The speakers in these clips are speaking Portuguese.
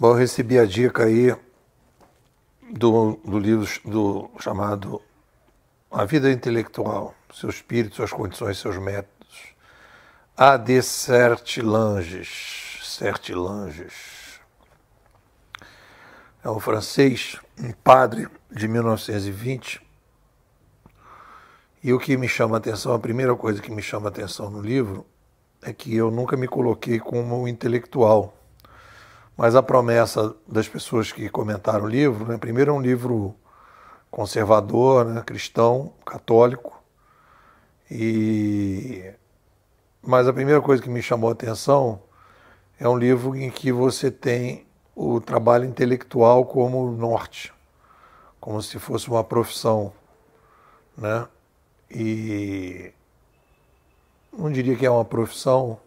Bom, eu recebi a dica aí do, do livro do, chamado A Vida Intelectual, Seu Espírito, Suas Condições, Seus Métodos. A de Sertilanges. langes. É um francês, um padre de 1920. E o que me chama a atenção, a primeira coisa que me chama a atenção no livro, é que eu nunca me coloquei como intelectual. Mas a promessa das pessoas que comentaram o livro, né, primeiro é um livro conservador, né, cristão, católico, e mas a primeira coisa que me chamou a atenção é um livro em que você tem o trabalho intelectual como norte, como se fosse uma profissão, né? E não diria que é uma profissão,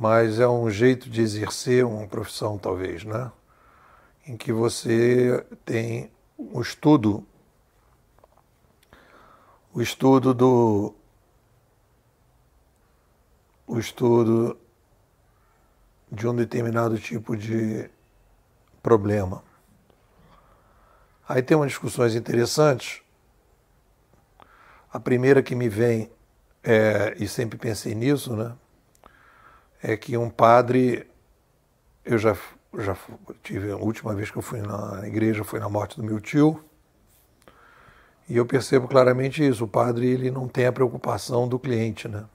mas é um jeito de exercer uma profissão, talvez, né? em que você tem o estudo, o estudo do. o estudo de um determinado tipo de problema. Aí tem umas discussões interessantes. A primeira que me vem, é, e sempre pensei nisso, né? é que um padre, eu já, já tive, a última vez que eu fui na igreja foi na morte do meu tio, e eu percebo claramente isso, o padre ele não tem a preocupação do cliente, né?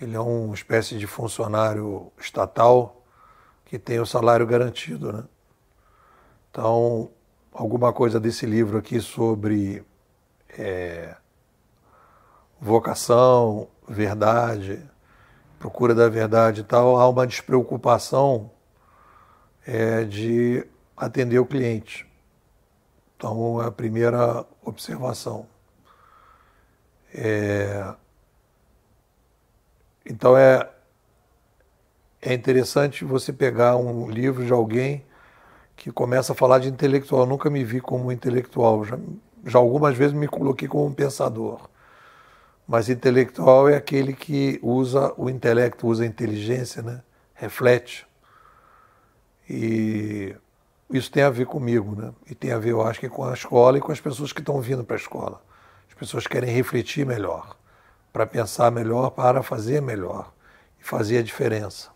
Ele é uma espécie de funcionário estatal que tem o salário garantido, né? Então, alguma coisa desse livro aqui sobre é, vocação, verdade, procura da verdade e tal, há uma despreocupação é, de atender o cliente. Então, é a primeira observação. É, então, é, é interessante você pegar um livro de alguém que começa a falar de intelectual. Eu nunca me vi como intelectual, já, já algumas vezes me coloquei como um pensador. Mas intelectual é aquele que usa o intelecto, usa a inteligência, né? reflete. E isso tem a ver comigo, né? E tem a ver, eu acho, que com a escola e com as pessoas que estão vindo para a escola. As pessoas querem refletir melhor, para pensar melhor, para fazer melhor e fazer a diferença.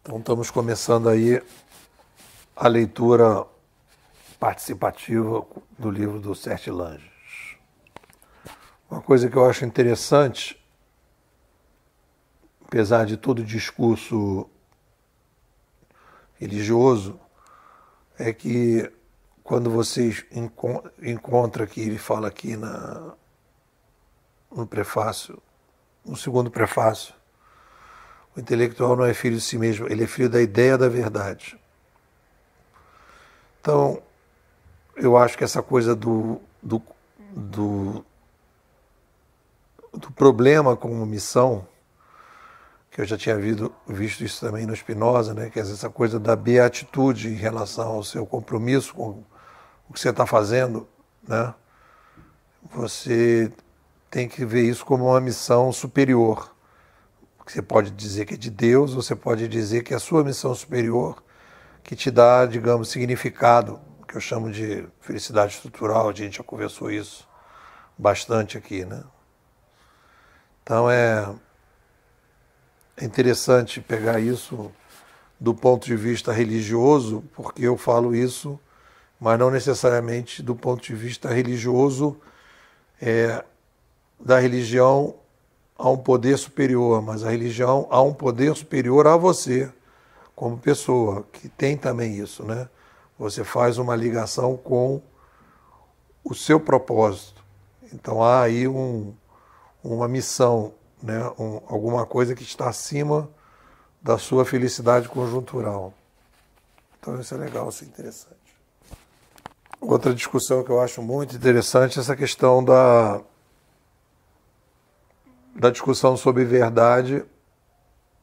Então estamos começando aí a leitura participativa do livro do Sérgio Lange. Uma coisa que eu acho interessante, apesar de todo discurso religioso, é que quando você encontra que ele fala aqui na, no prefácio, no segundo prefácio, o intelectual não é filho de si mesmo, ele é filho da ideia da verdade. Então, eu acho que essa coisa do, do, do do problema como missão, que eu já tinha visto, visto isso também no Spinoza, né? que é essa coisa da beatitude em relação ao seu compromisso com o que você está fazendo, né? você tem que ver isso como uma missão superior. Você pode dizer que é de Deus, você pode dizer que é a sua missão superior, que te dá, digamos, significado, que eu chamo de felicidade estrutural, a gente já conversou isso bastante aqui, né? Então é, é, interessante pegar isso do ponto de vista religioso, porque eu falo isso, mas não necessariamente do ponto de vista religioso é, da religião a um poder superior, mas a religião a um poder superior a você, como pessoa, que tem também isso, né? Você faz uma ligação com o seu propósito. Então há aí um, uma missão, né? Um, alguma coisa que está acima da sua felicidade conjuntural. Então isso é legal, isso é interessante. Outra discussão que eu acho muito interessante é essa questão da, da discussão sobre verdade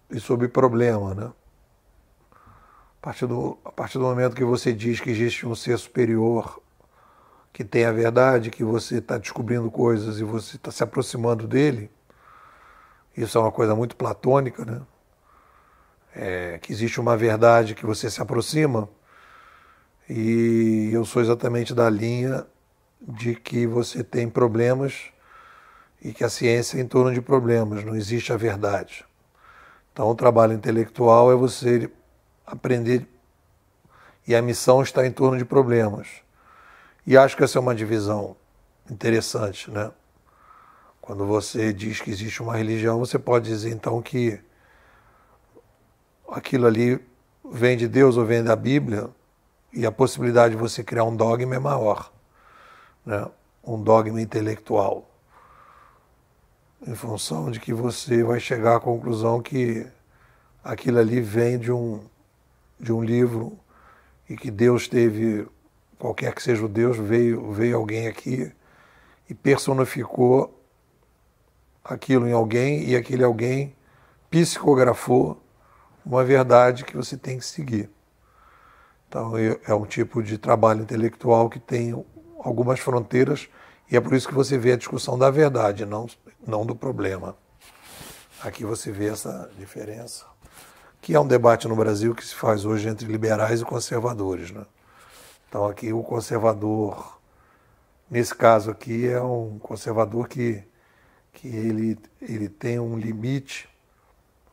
e sobre problema. Né? A, partir do, a partir do momento que você diz que existe um ser superior que tem a verdade, que você está descobrindo coisas e você está se aproximando dele, isso é uma coisa muito platônica, né? É, que existe uma verdade que você se aproxima, e eu sou exatamente da linha de que você tem problemas e que a ciência é em torno de problemas, não existe a verdade. Então, o trabalho intelectual é você aprender, e a missão está em torno de problemas. E acho que essa é uma divisão interessante, né? Quando você diz que existe uma religião, você pode dizer então que aquilo ali vem de Deus ou vem da Bíblia, e a possibilidade de você criar um dogma é maior, né? um dogma intelectual, em função de que você vai chegar à conclusão que aquilo ali vem de um, de um livro e que Deus teve qualquer que seja o Deus, veio, veio alguém aqui e personificou aquilo em alguém e aquele alguém psicografou uma verdade que você tem que seguir. Então é, é um tipo de trabalho intelectual que tem algumas fronteiras e é por isso que você vê a discussão da verdade, não, não do problema. Aqui você vê essa diferença, que é um debate no Brasil que se faz hoje entre liberais e conservadores. Né? Então aqui o conservador, nesse caso aqui é um conservador que, que ele, ele tem um limite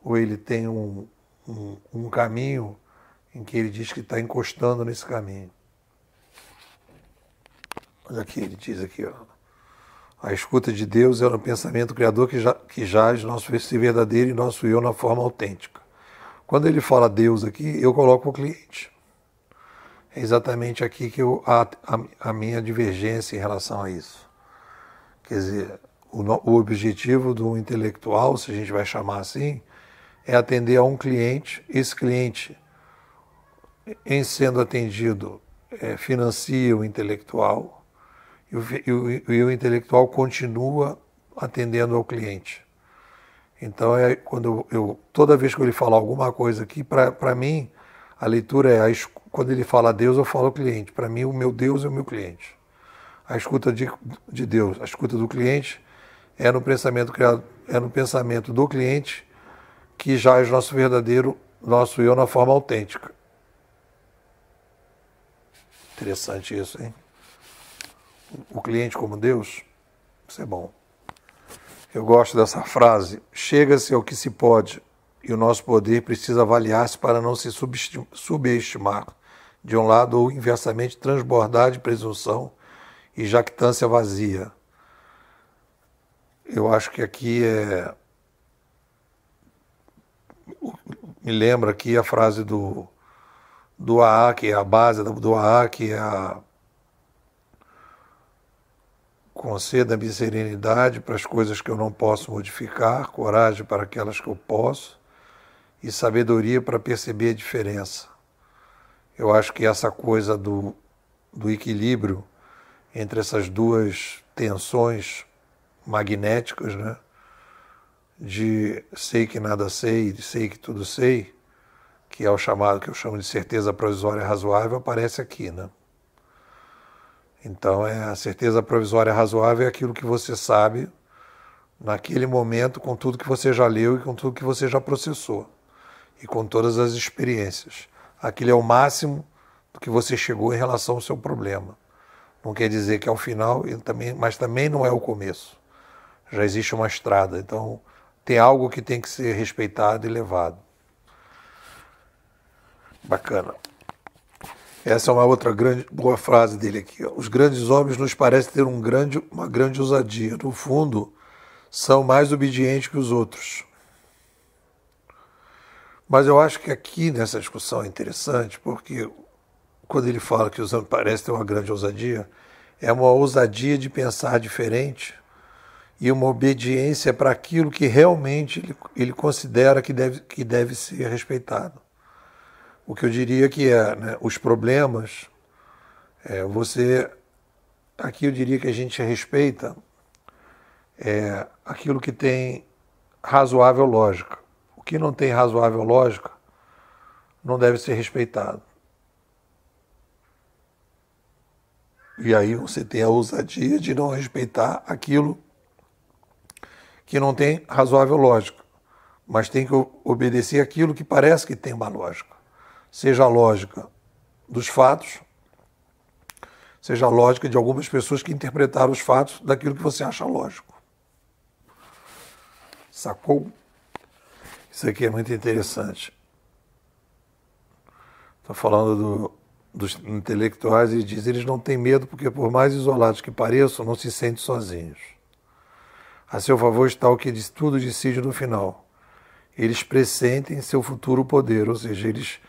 ou ele tem um, um, um caminho em que ele diz que está encostando nesse caminho. Olha aqui, ele diz aqui, ó. A escuta de Deus é um pensamento criador que, já, que jaz nosso esse verdadeiro e nosso eu na forma autêntica. Quando ele fala Deus aqui, eu coloco o cliente. É exatamente aqui que eu, a, a, a, minha divergência em relação a isso. Quer dizer, o, o objetivo do intelectual, se a gente vai chamar assim, é atender a um cliente. Esse cliente, em sendo atendido, é, financia o intelectual e o, e, o, e o, intelectual continua atendendo ao cliente. Então, é quando eu, toda vez que ele falar alguma coisa aqui, para mim, a leitura é, a quando ele fala a Deus, eu falo ao cliente. Para mim, o meu Deus é o meu cliente. A escuta de, de Deus, a escuta do cliente é no pensamento criado, é no pensamento do cliente que já é o nosso verdadeiro, nosso eu na forma autêntica. Interessante isso, hein? O cliente como Deus, isso é bom. Eu gosto dessa frase. Chega-se ao que se pode e o nosso poder precisa avaliar-se para não se subestimar, de um lado, ou inversamente transbordar de presunção e jactância vazia. Eu acho que aqui é. Me lembra aqui a frase do, do AA, que é a base do AA, que é a. Conceda-me serenidade para as coisas que eu não posso modificar, coragem para aquelas que eu posso, e sabedoria para perceber a diferença. Eu acho que essa coisa do, do equilíbrio entre essas duas tensões magnéticas, né? de sei que nada sei e de sei que tudo sei, que é o chamado que eu chamo de certeza provisória razoável, aparece aqui. Né? Então, é a certeza provisória razoável é aquilo que você sabe naquele momento com tudo que você já leu e com tudo que você já processou e com todas as experiências. Aquilo é o máximo do que você chegou em relação ao seu problema. Não quer dizer que é o final, mas também não é o começo. Já existe uma estrada, então tem algo que tem que ser respeitado e levado. Bacana. Essa é uma outra grande boa frase dele aqui. Os grandes homens nos parecem ter um grande, uma grande ousadia. No fundo, são mais obedientes que os outros. Mas eu acho que aqui nessa discussão é interessante, porque quando ele fala que os anos parece ter uma grande ousadia, é uma ousadia de pensar diferente e uma obediência para aquilo que realmente ele, ele considera que deve, que deve ser respeitado. O que eu diria que é né, os problemas, é, você. Aqui eu diria que a gente respeita é, aquilo que tem razoável lógica que não tem razoável lógica não deve ser respeitado. E aí você tem a ousadia de não respeitar aquilo que não tem razoável lógica, mas tem que obedecer aquilo que parece que tem uma lógica. Seja a lógica dos fatos, seja a lógica de algumas pessoas que interpretaram os fatos daquilo que você acha lógico. Sacou? Isso aqui é muito interessante. Estou falando do, dos intelectuais e diz: eles não têm medo porque, por mais isolados que pareçam, não se sentem sozinhos. A seu favor está o que tudo decide no final. Eles pressentem seu futuro poder, ou seja, eles,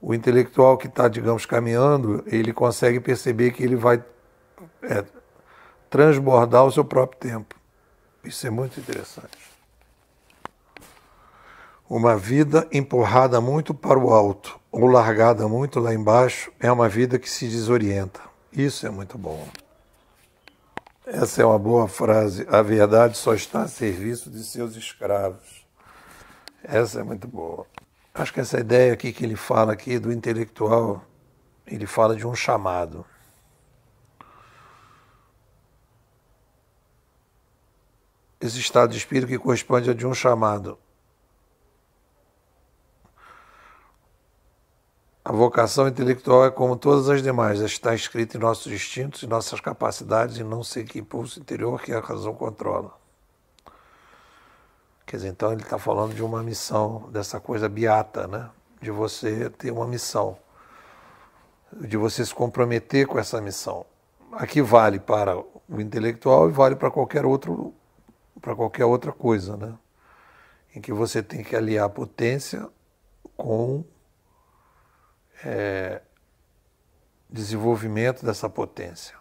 o intelectual que está, digamos, caminhando, ele consegue perceber que ele vai é, transbordar o seu próprio tempo. Isso é muito interessante. Uma vida empurrada muito para o alto ou largada muito lá embaixo é uma vida que se desorienta. Isso é muito bom. Essa é uma boa frase. A verdade só está a serviço de seus escravos. Essa é muito boa. Acho que essa ideia aqui que ele fala aqui do intelectual, ele fala de um chamado. Esse estado de espírito que corresponde a de um chamado. A vocação intelectual é como todas as demais, está escrita em nossos instintos e nossas capacidades e não sei que impulso interior que a razão controla. Quer dizer, então ele está falando de uma missão, dessa coisa beata, né? De você ter uma missão, de você se comprometer com essa missão. Aqui vale para o intelectual e vale para qualquer outro, para qualquer outra coisa, né? Em que você tem que aliar potência com é, desenvolvimento dessa potência.